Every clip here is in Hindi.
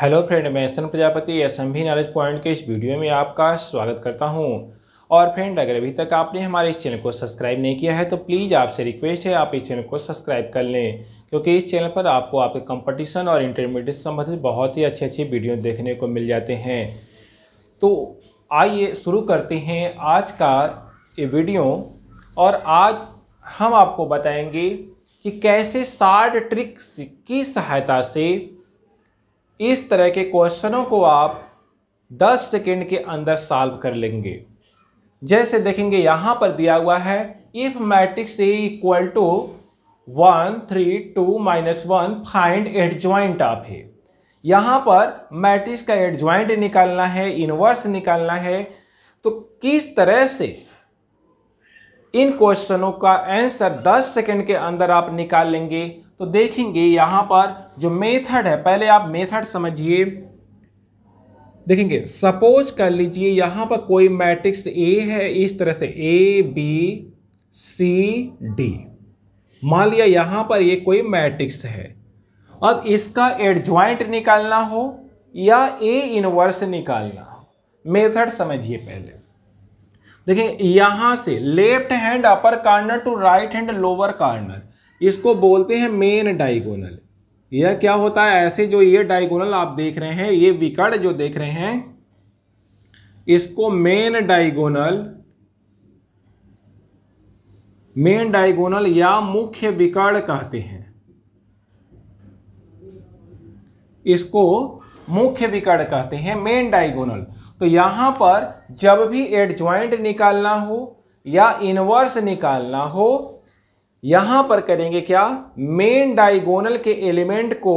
हेलो फ्रेंड मैं San Prajapati S M knowledge point के इस वीडियो में आपका स्वागत करता हूं और फ्रेंड अगर अभी तक आपने हमारे इस चैनल को सब्सक्राइब नहीं किया है तो प्लीज़ आपसे रिक्वेस्ट है आप इस चैनल को सब्सक्राइब कर लें क्योंकि इस चैनल पर आपको आपके कंपटीशन और इंटरमीडिएट संबंधित बहुत ही अच्छी अच्छी वीडियो देखने को मिल जाते हैं तो आइए शुरू करते हैं आज का ये वीडियो और आज हम आपको बताएंगे कि कैसे शार्ट ट्रिक्स की सहायता से इस तरह के क्वेश्चनों को आप 10 सेकेंड के अंदर सॉल्व कर लेंगे जैसे देखेंगे यहाँ पर दिया हुआ है if matrix A equal to one three two minus one find adjoint आप है यहाँ पर मैट्रिक्स का एड ज्वाइंट निकालना है इनवर्स निकालना है तो किस तरह से इन क्वेश्चनों का आंसर 10 सेकंड के अंदर आप निकाल लेंगे तो देखेंगे यहाँ पर जो मेथड है पहले आप मेथड समझिए देखेंगे सपोज कर लीजिए यहाँ पर कोई मैट्रिक्स ए है इस तरह से ए बी सी डी मान लिया यहाँ पर ये कोई मैट्रिक्स है अब इसका एडजॉइंट निकालना हो या ए इनवर्स निकालना हो मेथड समझिए पहले देखिए यहाँ से left hand upper corner to right hand lower corner इसको बोलते हैं मेन डाइगोनल यह क्या होता है ऐसे जो ये डाइगोनल आप देख रहे हैं ये विकर्ण जो देख रहे हैं इसको मेन डाइगोनल मेन डाइगोनल या मुख्य विकर्ण कहते हैं इसको मुख्य विकर्ण कहते हैं मेन डाइगोनल तो यहां पर जब भी एड निकालना हो या इनवर्स निकालना हो यहां पर करेंगे क्या मेन डायगोनल के एलिमेंट को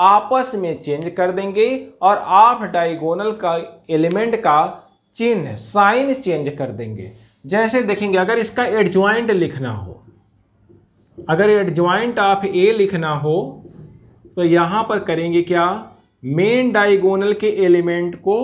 आपस में चेंज कर देंगे और आप डायगोनल का एलिमेंट का चिन्ह साइन चेंज कर देंगे जैसे देखेंगे अगर इसका एडज्वाइंट लिखना हो अगर एडज्वाइंट आप ए लिखना हो तो यहाँ पर करेंगे क्या मेन डायगोनल के एलिमेंट को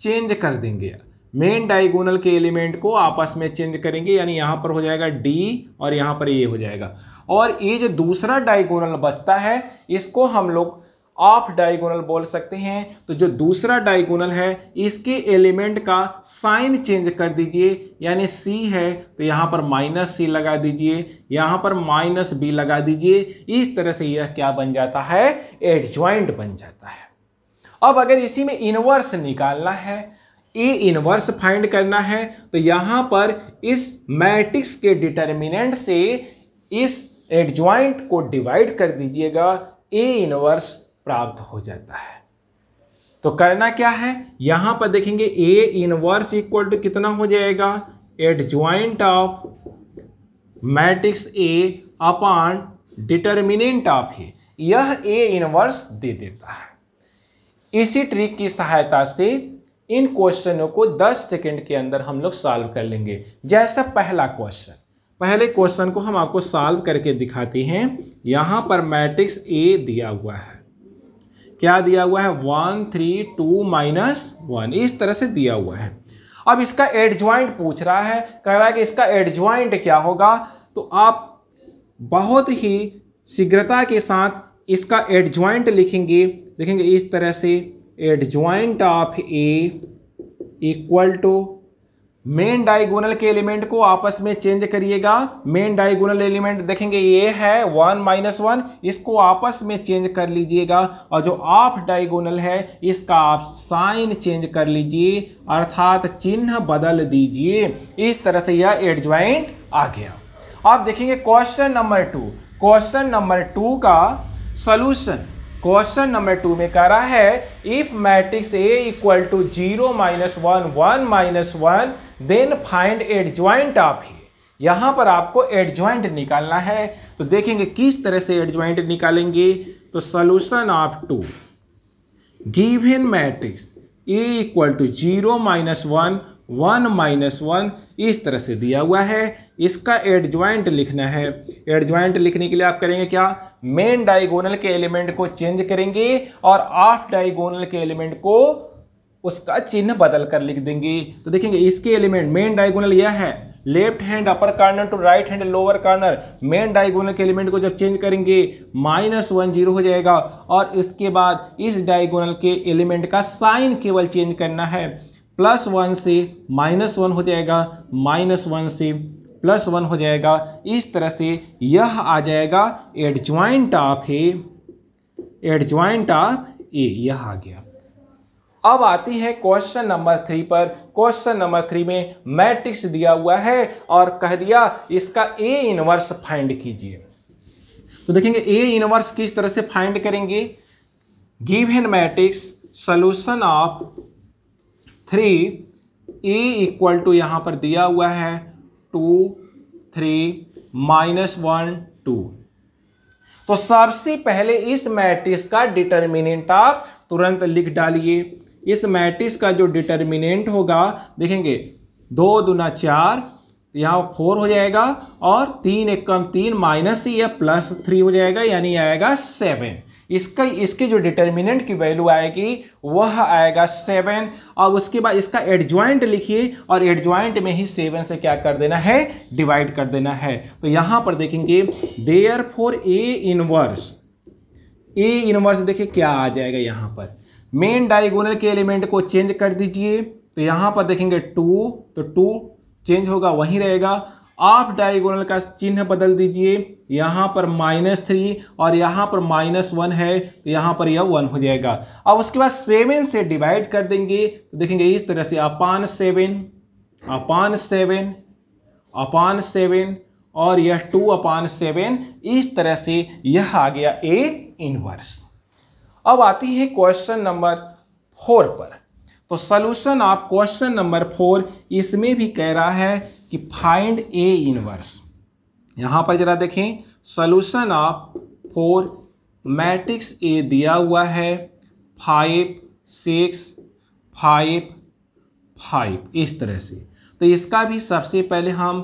चेंज कर देंगे मेन डायगोनल के एलिमेंट को आपस में चेंज करेंगे यानी यहाँ पर हो जाएगा डी और यहाँ पर ये हो जाएगा और ये जो दूसरा डायगोनल बचता है इसको हम लोग ऑफ डायगोनल बोल सकते हैं तो जो दूसरा डायगोनल है इसके एलिमेंट का साइन चेंज कर दीजिए यानी सी है तो यहाँ पर माइनस सी लगा दीजिए यहाँ पर माइनस बी लगा दीजिए इस तरह से यह क्या बन जाता है एडज्वाइंट बन जाता है अब अगर इसी में इनवर्स निकालना है ए इनवर्स फाइंड करना है तो यहाँ पर इस मैट्रिक्स के डिटर्मिनेंट से इस एडजॉइंट को डिवाइड कर दीजिएगा ए इनवर्स प्राप्त हो जाता है तो करना क्या है यहाँ पर देखेंगे ए इनवर्स इक्वल टू कितना हो जाएगा joint of matrix A upon determinant of ही यह ए इनवर्स दे देता है इसी ट्रिक की सहायता से इन क्वेश्चनों को 10 सेकंड के अंदर हम लोग सॉल्व कर लेंगे जैसा पहला क्वेश्चन पहले क्वेश्चन को हम आपको सॉल्व करके दिखाते हैं यहाँ पर मैट्रिक्स ए दिया हुआ है क्या दिया हुआ है one three two minus one इस तरह से दिया हुआ है अब इसका एडजॉइंट पूछ रहा है कह रहा है कि इसका एडजॉइंट क्या होगा तो आप बहुत ही शीघ्रता के साथ इसका एडजॉइंट लिखेंगे देखेंगे इस तरह से adjoint of A equal to main diagonal के एलिमेंट को आपस में चेंज करिएगा मेन डायगोनल एलिमेंट देखेंगे ये है वन माइनस वन इसको आपस में चेंज कर लीजिएगा और जो ऑफ डायगोनल है इसका आप साइन चेंज कर लीजिए अर्थात चिन्ह बदल दीजिए इस तरह से यह एड ज्वाइंट आ गया आप देखेंगे question number two question number two का सोल्यूशन क्वेश्चन नंबर टू में कह रहा है if matrix A equal to zero minus one one minus one then find adjoint of ही यहां पर आपको एड ज्वाइंट निकालना है तो देखेंगे किस तरह से एड ज्वाइंट निकालेंगे तो solution of to given matrix A equal to zero minus one one minus one इस तरह से दिया हुआ है इसका एड ज्वाइंट लिखना है एड ज्वाइंट लिखने के लिए आप करेंगे क्या मेन डायगोनल के एलिमेंट को चेंज करेंगे और ऑफ डायगोनल के एलिमेंट को उसका चिन्ह बदल कर लिख देंगे तो देखेंगे इसके एलिमेंट मेन डायगोनल यह है left hand upper corner to right hand lower corner main diagonal के एलिमेंट को जब चेंज करेंगे माइनस वन जीरो हो जाएगा और इसके बाद इस डायगोनल के एलिमेंट का साइन केवल चेंज करना है प्लस वन से माइनस वन हो जाएगा माइनस वन से प्लस वन हो जाएगा इस तरह से यह आ जाएगा joint of A joint of A यह आ गया अब आती है क्वेश्चन नंबर थ्री पर क्वेश्चन नंबर थ्री में मैट्रिक्स दिया हुआ है और कह दिया इसका ए इनवर्स फाइंड कीजिए तो देखेंगे ए इनवर्स किस तरह से फाइंड करेंगे given matrix solution of three A equal to यहां पर दिया हुआ है two three minus one two तो सबसे पहले इस मैट्रिक्स का डिटर्मिनेंट आप तुरंत लिख डालिए इस मैट्रिक्स का जो डिटर्मिनेंट होगा देखेंगे दो दूना चार यहाँ फोर हो जाएगा और तीन एक कम तीन माइनस या प्लस थ्री हो जाएगा यानी आएगा सेवन इसका इसके जो डिटर्मिनेंट की वैल्यू आएगी वह आएगा सेवन और उसके बाद इसका एडजॉइंट लिखिए और एडजॉइंट में ही सेवन से क्या कर देना है डिवाइड कर देना है तो यहाँ पर देखेंगे therefore A inverse A inverse देखिए क्या आ जाएगा यहाँ पर मेन डायगोनल के एलिमेंट को चेंज कर दीजिए तो यहाँ पर देखेंगे टू तो टू चेंज होगा वहीं रहेगा आप डायगोनल का चिन्ह बदल दीजिए यहाँ पर माइनस थ्री और यहाँ पर माइनस वन है तो यहाँ पर यह वन हो जाएगा अब उसके बाद सेवन से डिवाइड कर देंगे तो देखेंगे इस तरह से upon seven upon seven upon seven और यह टू अपान सेवन इस तरह से यह आ गया ए इनवर्स अब आती है क्वेश्चन नंबर फोर पर तो सोल्यूशन आप क्वेश्चन नंबर फोर इसमें भी कह रहा है कि फाइंड ए इनवर्स यहाँ पर जरा देखें solution of four matrix A दिया हुआ है फाइव सिक्स फाइव फाइव इस तरह से तो इसका भी सबसे पहले हम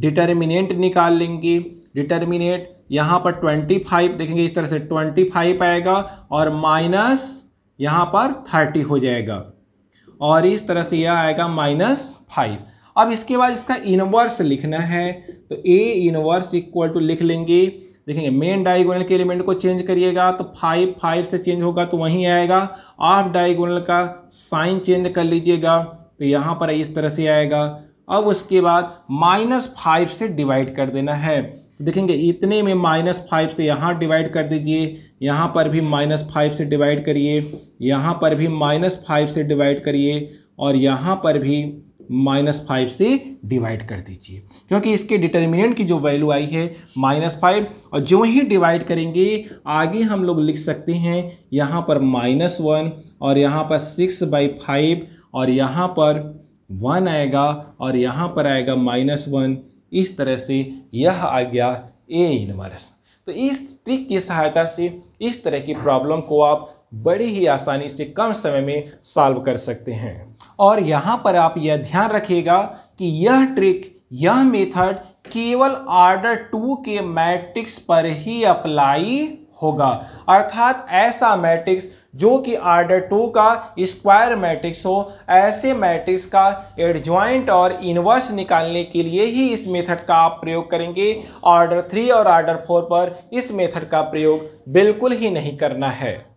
डिटर्मिनेंट निकाल लेंगे डिटर्मिनेट यहाँ पर ट्वेंटी फाइव देखेंगे इस तरह से ट्वेंटी फाइव आएगा और माइनस यहाँ पर थर्टी हो जाएगा और इस तरह से यह आएगा माइनस फाइव अब इसके बाद इसका इनवर्स लिखना है तो ए इनवर्स इक्वल टू लिख लेंगे देखेंगे मेन डायगोनल के एलिमेंट को चेंज करिएगा तो फाइव फाइव से चेंज होगा तो वहीं आएगा आप डायगोनल का साइन चेंज कर लीजिएगा तो यहाँ पर इस तरह से आएगा अब उसके बाद माइनस फाइव से डिवाइड कर देना है तो देखेंगे इतने में माइनस फाइव से यहाँ डिवाइड कर दीजिए यहाँ पर भी माइनस फाइव से डिवाइड करिए यहाँ पर भी माइनस फाइव से डिवाइड करिए और यहाँ पर भी माइनस फाइव से डिवाइड कर दीजिए क्योंकि इसके डिटर्मिनेंट की जो वैल्यू आई है माइनस फाइव और जो ही डिवाइड करेंगे आगे हम लोग लिख सकते हैं यहाँ पर माइनस वन और यहाँ पर सिक्स बाई फाइव और यहाँ पर वन आएगा और यहाँ पर आएगा माइनस वन इस तरह से यह आ गया ए इनवर्स तो इस ट्रिक की सहायता से इस तरह की प्रॉब्लम को आप बड़ी ही आसानी से कम समय में सॉल्व कर सकते हैं और यहाँ पर आप यह ध्यान रखिएगा कि यह ट्रिक यह मेथड केवल आर्डर टू के मैट्रिक्स पर ही अप्लाई होगा अर्थात ऐसा मैट्रिक्स जो कि आर्डर टू का स्क्वायर मैट्रिक्स हो ऐसे मैट्रिक्स का एडजॉइंट और इनवर्स निकालने के लिए ही इस मेथड का आप प्रयोग करेंगे आर्डर थ्री और आर्डर फोर पर इस मेथड का प्रयोग बिल्कुल ही नहीं करना है